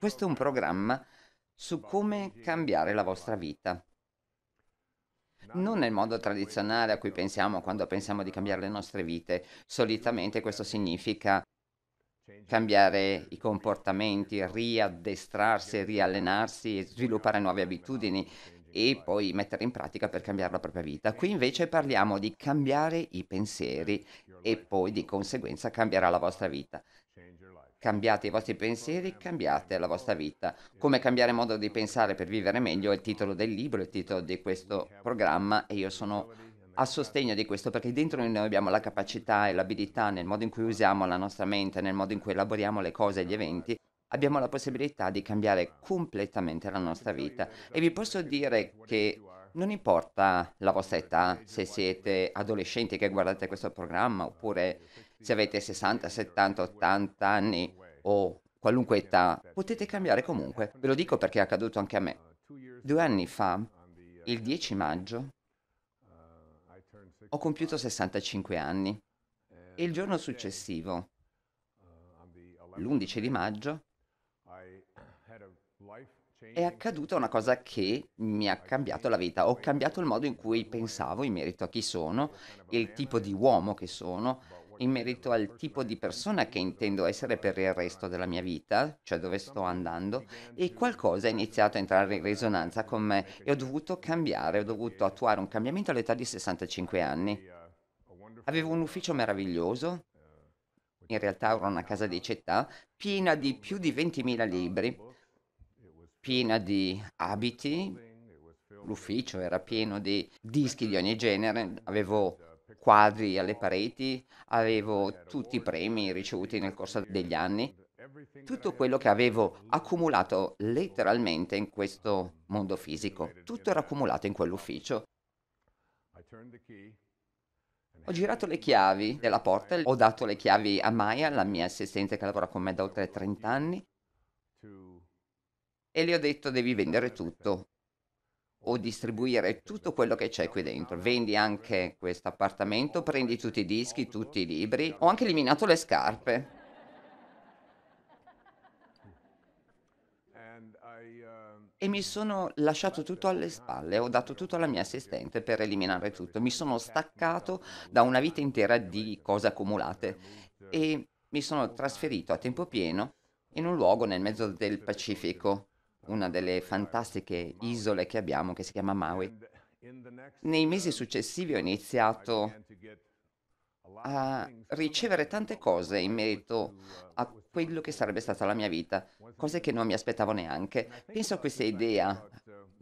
Questo è un programma su come cambiare la vostra vita. Non nel modo tradizionale a cui pensiamo quando pensiamo di cambiare le nostre vite. Solitamente questo significa cambiare i comportamenti, riaddestrarsi, riallenarsi, sviluppare nuove abitudini e poi mettere in pratica per cambiare la propria vita. Qui invece parliamo di cambiare i pensieri e poi di conseguenza cambierà la vostra vita. Cambiate i vostri pensieri, cambiate la vostra vita. Come cambiare modo di pensare per vivere meglio è il titolo del libro, il titolo di questo programma e io sono a sostegno di questo perché dentro di noi abbiamo la capacità e l'abilità nel modo in cui usiamo la nostra mente, nel modo in cui elaboriamo le cose e gli eventi abbiamo la possibilità di cambiare completamente la nostra vita. E vi posso dire che non importa la vostra età, se siete adolescenti che guardate questo programma oppure se avete 60, 70, 80 anni o qualunque età, potete cambiare comunque. Ve lo dico perché è accaduto anche a me. Due anni fa, il 10 maggio, ho compiuto 65 anni e il giorno successivo, l'11 di maggio, è accaduta una cosa che mi ha cambiato la vita. Ho cambiato il modo in cui pensavo in merito a chi sono, il tipo di uomo che sono, in merito al tipo di persona che intendo essere per il resto della mia vita, cioè dove sto andando, e qualcosa è iniziato a entrare in risonanza con me e ho dovuto cambiare, ho dovuto attuare un cambiamento all'età di 65 anni. Avevo un ufficio meraviglioso, in realtà ero una casa di città, piena di più di 20.000 libri, piena di abiti, l'ufficio era pieno di dischi di ogni genere, avevo quadri alle pareti, avevo tutti i premi ricevuti nel corso degli anni, tutto quello che avevo accumulato letteralmente in questo mondo fisico, tutto era accumulato in quell'ufficio. Ho girato le chiavi della porta, ho dato le chiavi a Maya, la mia assistente che lavora con me da oltre 30 anni, e le ho detto devi vendere tutto o distribuire tutto quello che c'è qui dentro. Vendi anche questo appartamento, prendi tutti i dischi, tutti i libri. Ho anche eliminato le scarpe. E mi sono lasciato tutto alle spalle, ho dato tutto alla mia assistente per eliminare tutto. Mi sono staccato da una vita intera di cose accumulate e mi sono trasferito a tempo pieno in un luogo nel mezzo del Pacifico una delle fantastiche isole che abbiamo che si chiama Maui. Nei mesi successivi ho iniziato a ricevere tante cose in merito a quello che sarebbe stata la mia vita, cose che non mi aspettavo neanche. Penso a questa idea,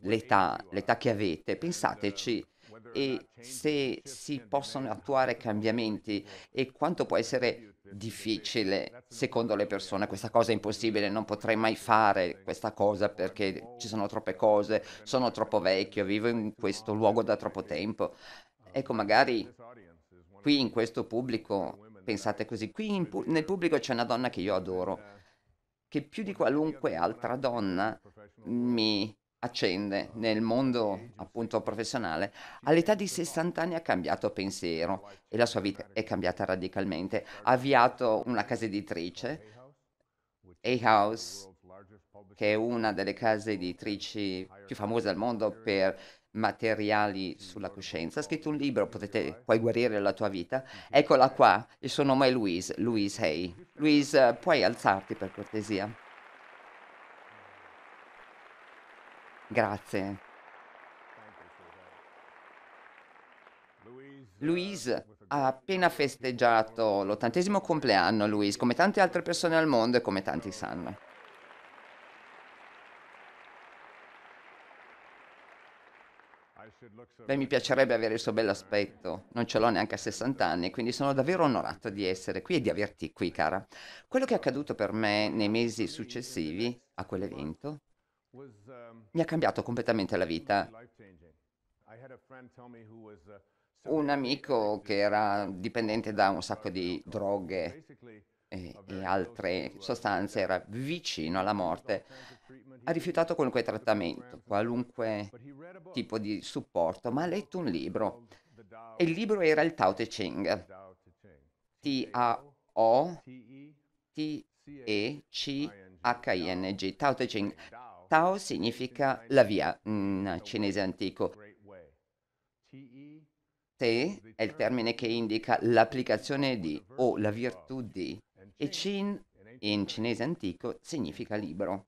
l'età, l'età che avete, pensateci e se si possono attuare cambiamenti e quanto può essere difficile, secondo le persone, questa cosa è impossibile, non potrei mai fare questa cosa perché ci sono troppe cose, sono troppo vecchio, vivo in questo luogo da troppo tempo. Ecco, magari qui in questo pubblico pensate così, qui pu- nel pubblico c'è una donna che io adoro, che più di qualunque altra donna mi accende nel mondo appunto professionale, all'età di 60 anni ha cambiato pensiero e la sua vita è cambiata radicalmente. Ha avviato una casa editrice, A-House, che è una delle case editrici più famose al mondo per materiali sulla coscienza. Ha scritto un libro, potete, puoi guarire la tua vita. Eccola qua, il suo nome è Louise, Louise Hay. Louise, puoi alzarti per cortesia? Grazie. Louise ha appena festeggiato l'ottantesimo compleanno, Louise, come tante altre persone al mondo e come tanti sanno. Beh, mi piacerebbe avere il suo bell'aspetto, non ce l'ho neanche a 60 anni, quindi sono davvero onorato di essere qui e di averti qui, cara. Quello che è accaduto per me nei mesi successivi a quell'evento Um, mi ha cambiato completamente la vita. Uh, un amico che era dipendente da un sacco di droghe e, e altre sostanze, uh, era vicino alla morte, ha rifiutato qualunque trattamento, qualunque tipo di supporto, ma ha letto un libro. E il libro era il Tao Te Ching. T-A-O-T-E-C-H-I-N-G. Tao Te Ching Tao significa la via in mm, cinese antico. Te è il termine che indica l'applicazione di o la virtù di e Qin in cinese antico significa libro.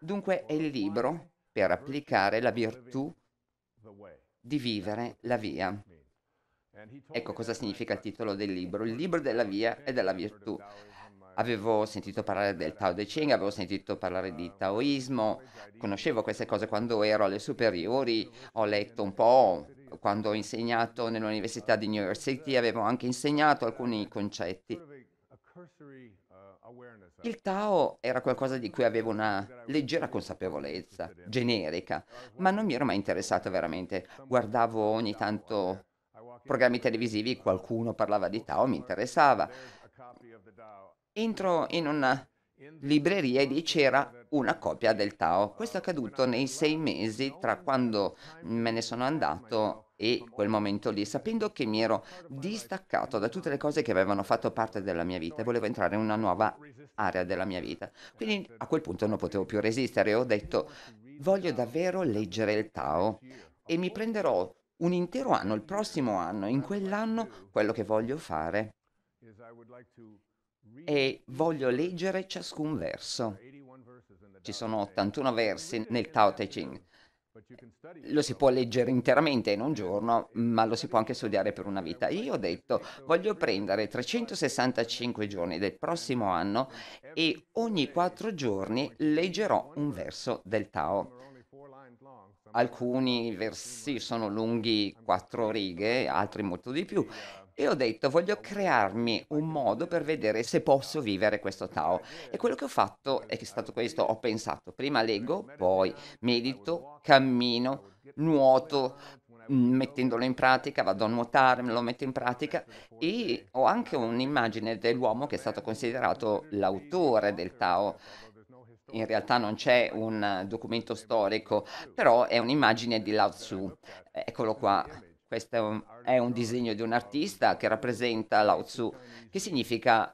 Dunque è il libro per applicare la virtù di vivere la via. Ecco cosa significa il titolo del libro. Il libro della via e della virtù avevo sentito parlare del Tao Te Ching, avevo sentito parlare di taoismo, conoscevo queste cose quando ero alle superiori, ho letto un po', quando ho insegnato nell'Università di New York City avevo anche insegnato alcuni concetti. Il Tao era qualcosa di cui avevo una leggera consapevolezza, generica, ma non mi ero mai interessato veramente. Guardavo ogni tanto programmi televisivi, qualcuno parlava di Tao, mi interessava. Entro in una libreria e lì c'era una copia del Tao. Questo è accaduto nei sei mesi tra quando me ne sono andato e quel momento lì, sapendo che mi ero distaccato da tutte le cose che avevano fatto parte della mia vita e volevo entrare in una nuova area della mia vita. Quindi a quel punto non potevo più resistere e ho detto voglio davvero leggere il Tao e mi prenderò un intero anno, il prossimo anno, in quell'anno quello che voglio fare e voglio leggere ciascun verso. Ci sono 81 versi nel Tao Te Ching. Lo si può leggere interamente in un giorno, ma lo si può anche studiare per una vita. Io ho detto, voglio prendere 365 giorni del prossimo anno e ogni quattro giorni leggerò un verso del Tao. Alcuni versi sono lunghi quattro righe, altri molto di più. E ho detto, voglio crearmi un modo per vedere se posso vivere questo Tao. E quello che ho fatto è, stato questo, ho pensato, prima leggo, poi medito, cammino, nuoto, mm, mettendolo in pratica, vado a nuotare, me lo metto in pratica e ho anche un'immagine dell'uomo che è stato considerato l'autore del Tao. In realtà non c'è un documento storico, però è un'immagine di Lao Tzu. Eccolo qua. Questo è un disegno di un artista che rappresenta Lao Tzu, che significa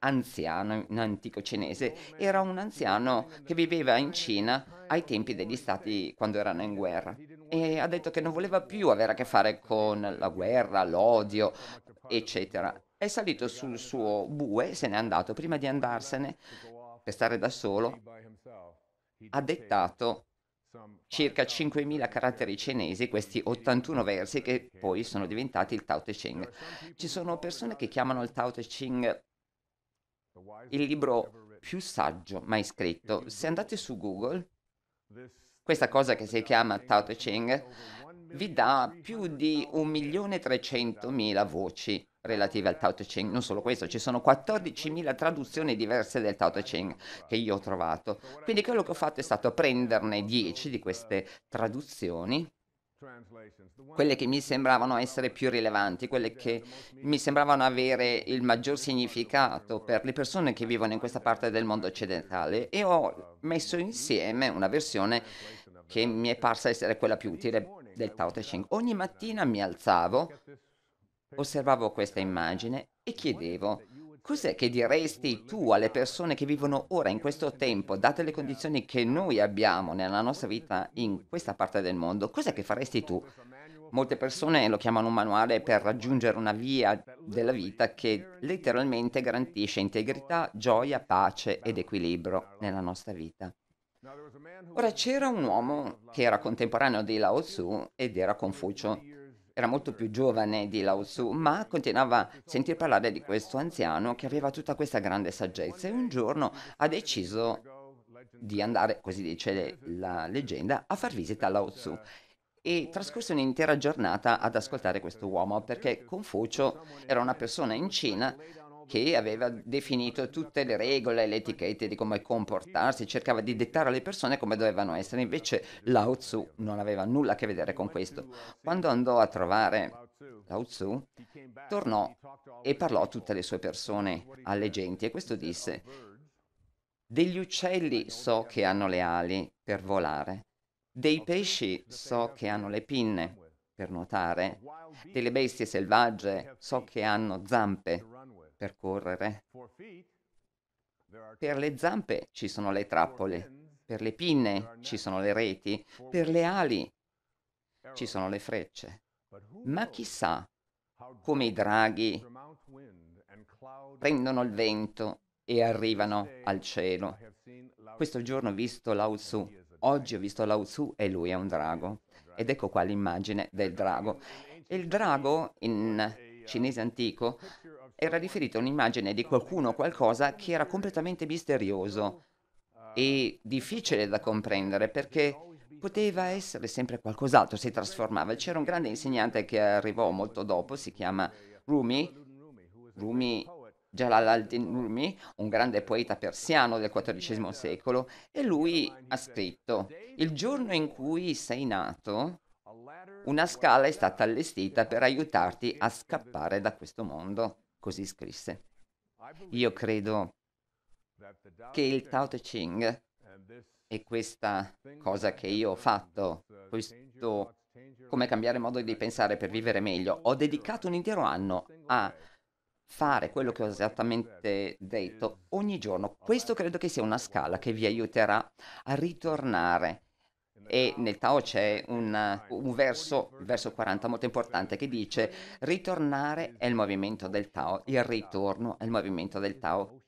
anziano in antico cinese. Era un anziano che viveva in Cina ai tempi degli stati quando erano in guerra e ha detto che non voleva più avere a che fare con la guerra, l'odio, eccetera. È salito sul suo bue, se n'è andato, prima di andarsene per stare da solo, ha dettato circa 5.000 caratteri cinesi, questi 81 versi che poi sono diventati il Tao Te Ching. Ci sono persone che chiamano il Tao Te Ching il libro più saggio mai scritto. Se andate su Google, questa cosa che si chiama Tao Te Ching vi dà più di 1.300.000 voci relative al Tao Te Ching. Non solo questo, ci sono 14.000 traduzioni diverse del Tao Te Ching che io ho trovato. Quindi quello che ho fatto è stato prenderne 10 di queste traduzioni quelle che mi sembravano essere più rilevanti, quelle che mi sembravano avere il maggior significato per le persone che vivono in questa parte del mondo occidentale e ho messo insieme una versione che mi è parsa essere quella più utile del Tao Te Ching. Ogni mattina mi alzavo Osservavo questa immagine e chiedevo, cos'è che diresti tu alle persone che vivono ora in questo tempo, date le condizioni che noi abbiamo nella nostra vita in questa parte del mondo, cos'è che faresti tu? Molte persone lo chiamano un manuale per raggiungere una via della vita che letteralmente garantisce integrità, gioia, pace ed equilibrio nella nostra vita. Ora c'era un uomo che era contemporaneo di Lao Tzu ed era Confucio era molto più giovane di Lao Tzu, ma continuava a sentir parlare di questo anziano che aveva tutta questa grande saggezza e un giorno ha deciso di andare, così dice la leggenda, a far visita a Lao Tzu e trascorse un'intera giornata ad ascoltare questo uomo perché Confucio era una persona in Cina che aveva definito tutte le regole, le etichette di come comportarsi, cercava di dettare alle persone come dovevano essere. Invece Lao Tzu non aveva nulla a che vedere con questo. Quando andò a trovare Lao Tzu, tornò e parlò a tutte le sue persone, alle genti, e questo disse, degli uccelli so che hanno le ali per volare, dei pesci so che hanno le pinne per nuotare, delle bestie selvagge so che hanno zampe percorrere. Per le zampe ci sono le trappole, per le pinne ci sono le reti, per le ali ci sono le frecce. Ma chissà come i draghi prendono il vento e arrivano al cielo. Questo giorno ho visto Lao Tzu, oggi ho visto Lao Tzu e lui è un drago. Ed ecco qua l'immagine del drago. Il drago in cinese antico era riferita un'immagine di qualcuno o qualcosa che era completamente misterioso e difficile da comprendere perché poteva essere sempre qualcos'altro, si trasformava. C'era un grande insegnante che arrivò molto dopo, si chiama Rumi, Rumi Jalal al-Din Rumi, un grande poeta persiano del XIV secolo, e lui ha scritto: Il giorno in cui sei nato una scala è stata allestita per aiutarti a scappare da questo mondo, così scrisse. Io credo che il Tao Te Ching e questa cosa che io ho fatto, questo come cambiare modo di pensare per vivere meglio, ho dedicato un intero anno a fare quello che ho esattamente detto ogni giorno. Questo credo che sia una scala che vi aiuterà a ritornare e nel Tao c'è un, un verso, verso 40 molto importante che dice ritornare è il movimento del Tao, il ritorno è il movimento del Tao.